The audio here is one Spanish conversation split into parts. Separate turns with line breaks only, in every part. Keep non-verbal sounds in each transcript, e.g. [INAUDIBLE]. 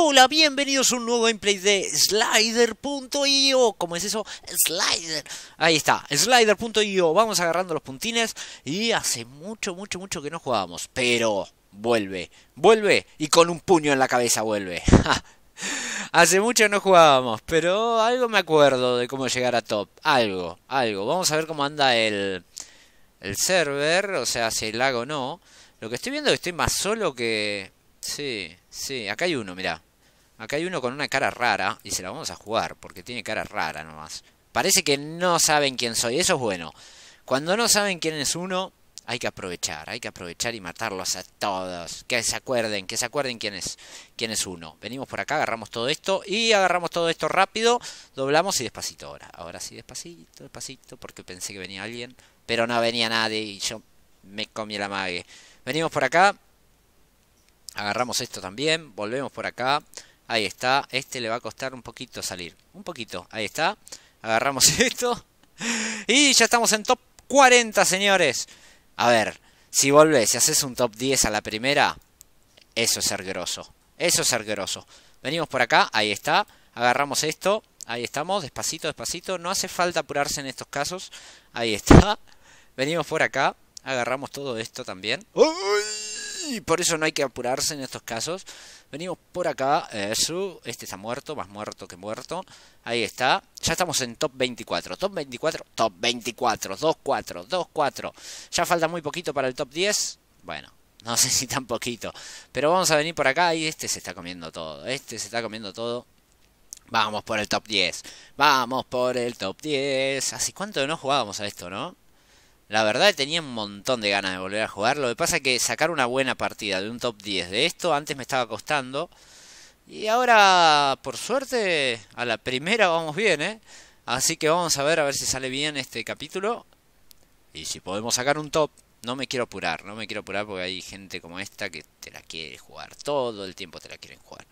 hola, bienvenidos a un nuevo gameplay de Slider.io ¿Cómo es eso? Slider Ahí está, Slider.io Vamos agarrando los puntines Y hace mucho, mucho, mucho que no jugábamos Pero vuelve, vuelve Y con un puño en la cabeza vuelve [LAUGHS] Hace mucho no jugábamos Pero algo me acuerdo de cómo llegar a top Algo, algo Vamos a ver cómo anda el, el server O sea, si el lago no Lo que estoy viendo es que estoy más solo que... Sí, sí, acá hay uno, mirá. Acá hay uno con una cara rara y se la vamos a jugar porque tiene cara rara nomás. Parece que no saben quién soy, eso es bueno. Cuando no saben quién es uno, hay que aprovechar, hay que aprovechar y matarlos a todos. Que se acuerden, que se acuerden quién es, quién es uno. Venimos por acá, agarramos todo esto y agarramos todo esto rápido, doblamos y despacito ahora. Ahora sí, despacito, despacito, porque pensé que venía alguien, pero no venía nadie y yo me comí la mague. Venimos por acá, agarramos esto también, volvemos por acá. Ahí está. Este le va a costar un poquito salir. Un poquito. Ahí está. Agarramos [LAUGHS] esto. Y ya estamos en top 40, señores. A ver, si volvés si haces un top 10 a la primera, eso es ser Eso es ser Venimos por acá, ahí está. Agarramos esto. Ahí estamos, despacito, despacito. No hace falta apurarse en estos casos. Ahí está. [LAUGHS] Venimos por acá. Agarramos todo esto también. ¡Uy! por eso no hay que apurarse en estos casos. Venimos por acá, eh, este está muerto, más muerto que muerto. Ahí está, ya estamos en top 24, top 24, top 24, 2-4, 2-4. Ya falta muy poquito para el top 10, bueno, no [LAUGHS] sé si tan poquito. Pero vamos a venir por acá y este se está comiendo todo. Este se está comiendo todo. Vamos por el top 10. Vamos por el top 10. Así cuánto no jugábamos a esto, ¿no? La verdad tenía un montón de ganas de volver a jugar. Lo que pasa es que sacar una buena partida de un top 10 de esto antes me estaba costando. Y ahora, por suerte, a la primera vamos bien, ¿eh? Así que vamos a ver a ver si sale bien este capítulo. Y si podemos sacar un top. No me quiero apurar, no me quiero apurar porque hay gente como esta que te la quiere jugar. Todo el tiempo te la quieren jugar.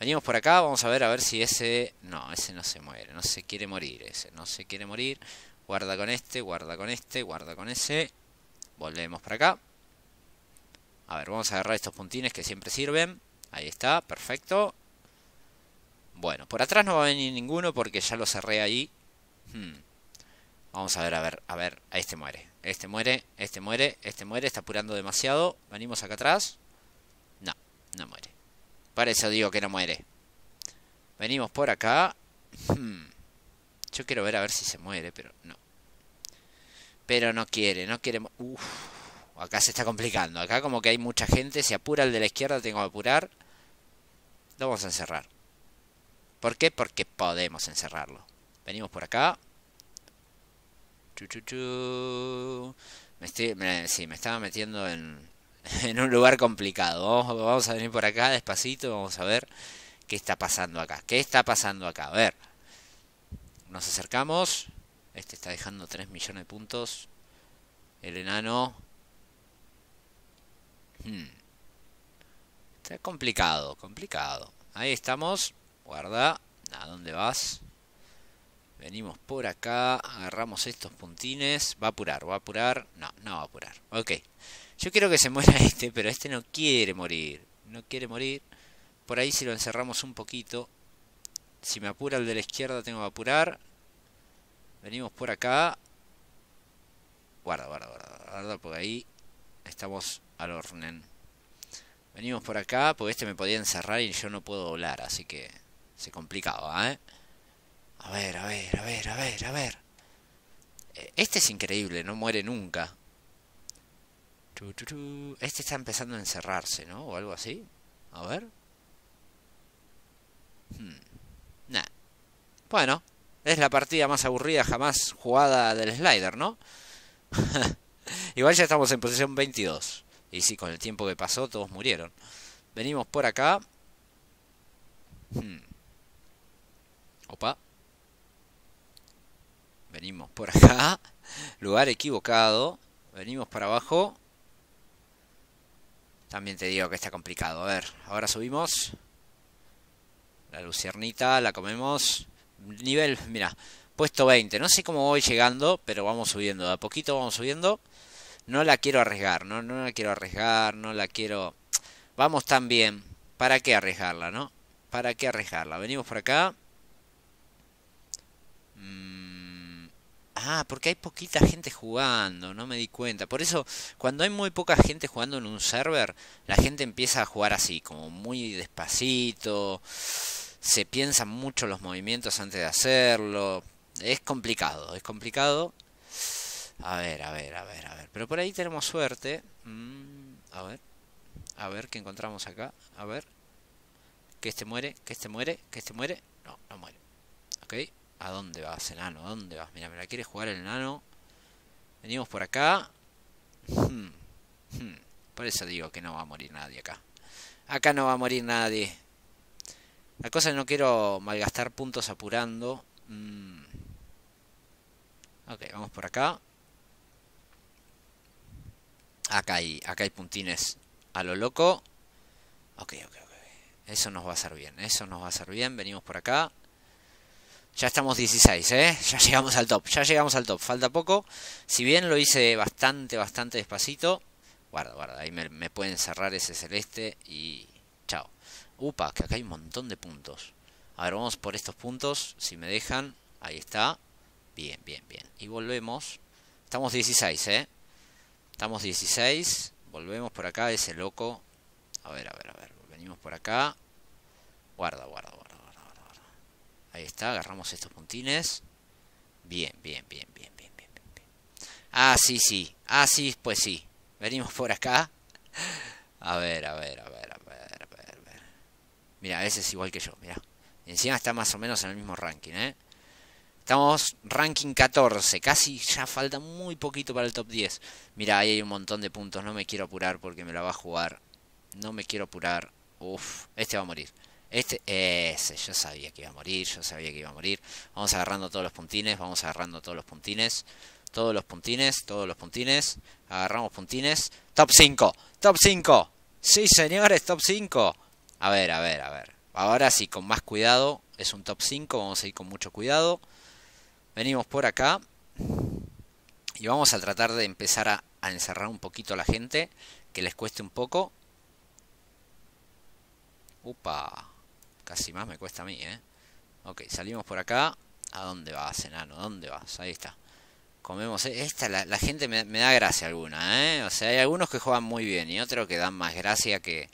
Venimos por acá, vamos a ver a ver si ese... No, ese no se muere, no se quiere morir, ese no se quiere morir. Guarda con este, guarda con este, guarda con ese. Volvemos para acá. A ver, vamos a agarrar estos puntines que siempre sirven. Ahí está, perfecto. Bueno, por atrás no va a venir ninguno porque ya lo cerré ahí. Hmm. Vamos a ver, a ver, a ver. A este muere. Este muere, este muere, este muere. Está apurando demasiado. Venimos acá atrás. No, no muere. Para eso digo que no muere. Venimos por acá. Hmm. Yo quiero ver a ver si se muere, pero no. Pero no quiere, no quiere... Uf, acá se está complicando. Acá como que hay mucha gente. Se apura el de la izquierda, tengo que apurar. Lo vamos a encerrar. ¿Por qué? Porque podemos encerrarlo. Venimos por acá. Me estoy, me, sí, me estaba metiendo en, [LAUGHS] en un lugar complicado. Vamos, vamos a venir por acá despacito. Vamos a ver qué está pasando acá. ¿Qué está pasando acá? A ver. Nos acercamos. Este está dejando 3 millones de puntos. El enano. Hmm. Está complicado, complicado. Ahí estamos. Guarda. ¿A dónde vas? Venimos por acá. Agarramos estos puntines. Va a apurar, va a apurar. No, no va a apurar. Ok. Yo quiero que se muera [LAUGHS] este, pero este no quiere morir. No quiere morir. Por ahí si lo encerramos un poquito. Si me apura el de la izquierda tengo que apurar. Venimos por acá. Guarda, guarda, guarda, guarda, porque ahí estamos al hornen. Venimos por acá, porque este me podía encerrar y yo no puedo doblar, así que se complicaba, ¿eh? A ver, a ver, a ver, a ver, a ver. Eh, este es increíble, no muere nunca. Este está empezando a encerrarse, ¿no? O algo así. A ver. Hmm. Nah. Bueno, es la partida más aburrida jamás jugada del slider, ¿no? [LAUGHS] Igual ya estamos en posición 22. Y sí, con el tiempo que pasó todos murieron. Venimos por acá. Hmm. Opa. Venimos por acá. Lugar equivocado. Venimos para abajo. También te digo que está complicado. A ver, ahora subimos. La luciernita, la comemos nivel, mira, puesto 20. No sé cómo voy llegando, pero vamos subiendo. a poquito vamos subiendo. No la quiero arriesgar, no, no la quiero arriesgar, no la quiero... Vamos tan bien. ¿Para qué arriesgarla, no? ¿Para qué arriesgarla? Venimos por acá. Mm. Ah, porque hay poquita gente jugando, no me di cuenta. Por eso, cuando hay muy poca gente jugando en un server, la gente empieza a jugar así, como muy despacito se piensan mucho los movimientos antes de hacerlo. Es complicado, es complicado. A ver, a ver, a ver, a ver. Pero por ahí tenemos suerte. Mm, a ver. A ver qué encontramos acá. A ver. Que este muere, que este muere, que este muere. No, no muere. Ok. ¿A dónde vas, enano? ¿A dónde vas? Mira, me la quiere jugar el enano. Venimos por acá. Hmm, hmm. Por eso digo que no va a morir nadie acá. Acá no va a morir nadie. La cosa es no quiero malgastar puntos apurando. Mm. Ok, vamos por acá. Acá hay, acá hay puntines a lo loco. Ok, ok, ok. Eso nos va a ser bien, eso nos va a ser bien. Venimos por acá. Ya estamos 16, ¿eh? Ya llegamos al top, ya llegamos al top. Falta poco. Si bien lo hice bastante, bastante despacito. Guarda, guarda. Ahí me pueden cerrar ese celeste y, Chao. Upa, que acá hay un montón de puntos. A ver, vamos por estos puntos. Si me dejan, ahí está. Bien, bien, bien. Y volvemos. Estamos 16, ¿eh? Estamos 16. Volvemos por acá, ese loco. A ver, a ver, a ver. Venimos por acá. Guarda, guarda, guarda, guarda, guarda. Ahí está, agarramos estos puntines. Bien, bien, bien, bien, bien, bien, bien. Ah, sí, sí. Ah, sí, pues sí. Venimos por acá. [LAUGHS] A ver, a ver, a ver. Mira, ese es igual que yo, mira. Encima está más o menos en el mismo ranking, ¿eh? Estamos ranking 14, casi ya falta muy poquito para el top 10. Mira, ahí hay un montón de puntos, no me quiero apurar porque me la va a jugar. No me quiero apurar. Uf, este va a morir. Este, ese, yo sabía que iba a morir, yo sabía que iba a morir. Vamos agarrando todos los puntines, vamos agarrando todos los puntines. Todos los puntines, todos los puntines. Agarramos puntines. Top 5, top 5. Sí, señores, top 5. A ver, a ver, a ver. Ahora sí, con más cuidado. Es un top 5, vamos a ir con mucho cuidado. Venimos por acá. Y vamos a tratar de empezar a, encerrar un poquito a la gente. Que les cueste un poco. Upa. Casi más me cuesta a mí, ¿eh? Ok, salimos por acá. ¿A dónde vas, enano? ¿Dónde vas? Ahí está. Comemos. Eh, esta, la, gente me, me, da gracia alguna, ¿eh? O sea, hay algunos que juegan muy bien y otros que dan más gracia que,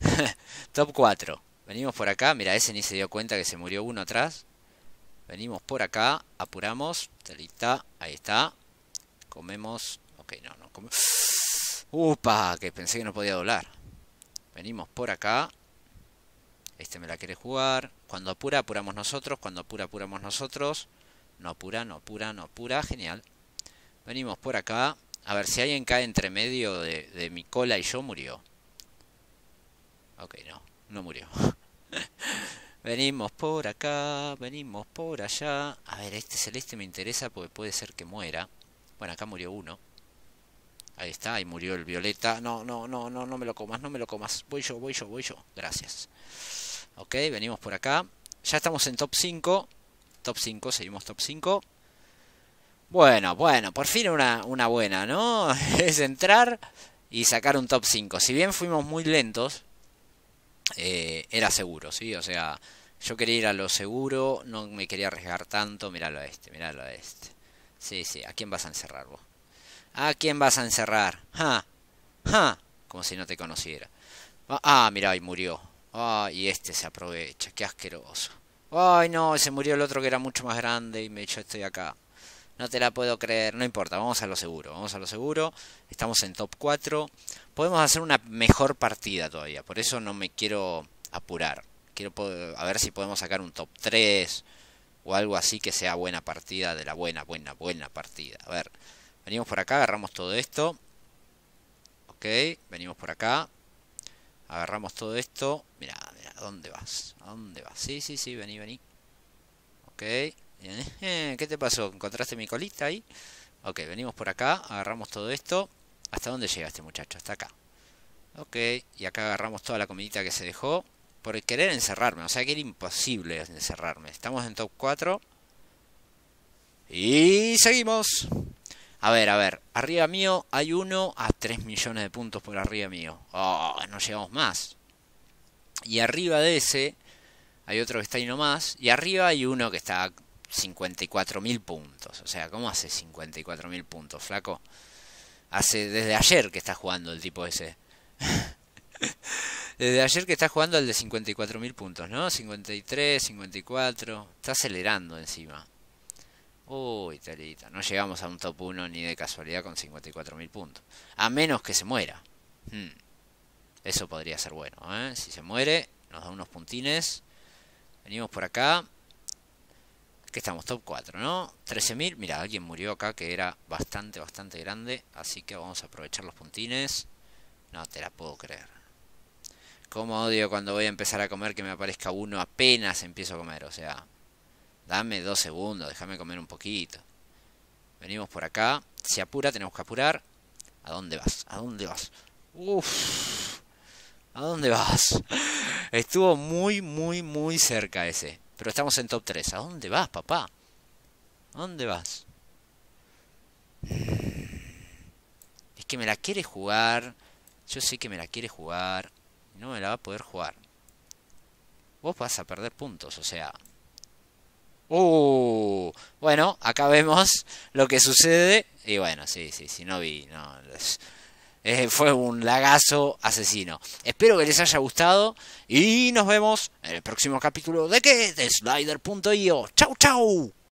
[LAUGHS] Top 4. Venimos por acá. Mira, ese ni se dio cuenta que se murió uno atrás. Venimos por acá. Apuramos. Ahí está. Comemos. Ok, no, no. Upa, que pensé que no podía doblar. Venimos por acá. Este me la quiere jugar. Cuando apura, apuramos nosotros. Cuando apura, apuramos nosotros. No apura, no apura, no apura. Genial. Venimos por acá. A ver si alguien cae entre medio de mi cola y yo murió. Ok, no, no murió. [LAUGHS] venimos por acá, venimos por allá. A ver, este celeste me interesa porque puede ser que muera. Bueno, acá murió uno. Ahí está, ahí murió el violeta. No, no, no, no, no me lo comas, no me lo comas. Voy yo, voy yo, voy yo. Gracias. Ok, venimos por acá. Ya estamos en top 5. Top 5, seguimos top 5. Bueno, bueno, por fin una, una buena, ¿no? [LAUGHS] es entrar y sacar un top 5. Si bien fuimos muy lentos, eh, era seguro, ¿sí? O sea, yo quería ir a lo seguro, no me quería arriesgar tanto, miralo a este, miralo a este. Sí, sí, ¿a quién vas a encerrar vos? ¿A quién vas a encerrar? ¡Ja! ¡Ja! Como si no te conociera. Ah, mirá, y murió. Ah, y este se aprovecha, qué asqueroso. Ay, no, se murió el otro que era mucho más grande y me, yo estoy acá. No te la puedo creer, no importa, vamos a lo seguro, vamos a lo seguro. Estamos en top 4. Podemos hacer una mejor partida todavía, por eso no me quiero apurar. Quiero a ver si podemos sacar un top 3 o algo así que sea buena partida de la buena, buena, buena partida. A ver, venimos por acá, agarramos todo esto. Ok, venimos por acá. Agarramos todo esto. Mira, mira, ¿a dónde vas? ¿A dónde vas? Sí, sí, sí, vení, vení. Ok. Eh, ¿Qué te pasó? ¿Encontraste mi colita ahí? Ok, venimos por acá, agarramos todo esto. ¿Hasta dónde este muchacho? Hasta acá. Ok, y acá agarramos toda la comidita que se dejó. Por querer encerrarme, o sea que era imposible encerrarme. Estamos en top 4. Y seguimos. A ver, a ver. Arriba mío hay uno a 3 millones de puntos por arriba mío. Oh, no llegamos más. Y arriba de ese hay otro que está ahí nomás. Y arriba hay uno que está 54.000 puntos. O sea, ¿cómo hace 54.000 puntos, flaco? Hace desde ayer que está jugando el tipo ese. [LAUGHS] desde ayer que está jugando el de 54.000 puntos, ¿no? 53, 54. Está acelerando encima. Uy, Talita, no llegamos a un top 1 ni de casualidad con 54.000 puntos. A menos que se muera. Hmm. Eso podría ser bueno, ¿eh? Si se muere, nos da unos puntines. Venimos por acá que estamos top 4, ¿no? 13.000, mira, alguien murió acá que era bastante, bastante grande, así que vamos a aprovechar los puntines. No te la puedo creer. Como odio cuando voy a empezar a comer que me aparezca uno apenas empiezo a comer, o sea, dame dos segundos, déjame comer un poquito. Venimos por acá, se apura, tenemos que apurar. ¿A dónde vas? ¿A dónde vas? Uff, ¿a dónde vas? [LAUGHS] Estuvo muy, muy, muy cerca ese. Pero estamos en top 3. ¿A dónde vas, papá? ¿A dónde vas? Es que me la quiere jugar. Yo sé que me la quiere jugar. No me la va a poder jugar. Vos vas a perder puntos, o sea. Uh, bueno, acá vemos lo que sucede. Y bueno, sí, sí, sí, no vi. No, eh, fue un lagazo asesino. Espero que les haya gustado y nos vemos en el próximo capítulo de que de slider.io. Chau, chau.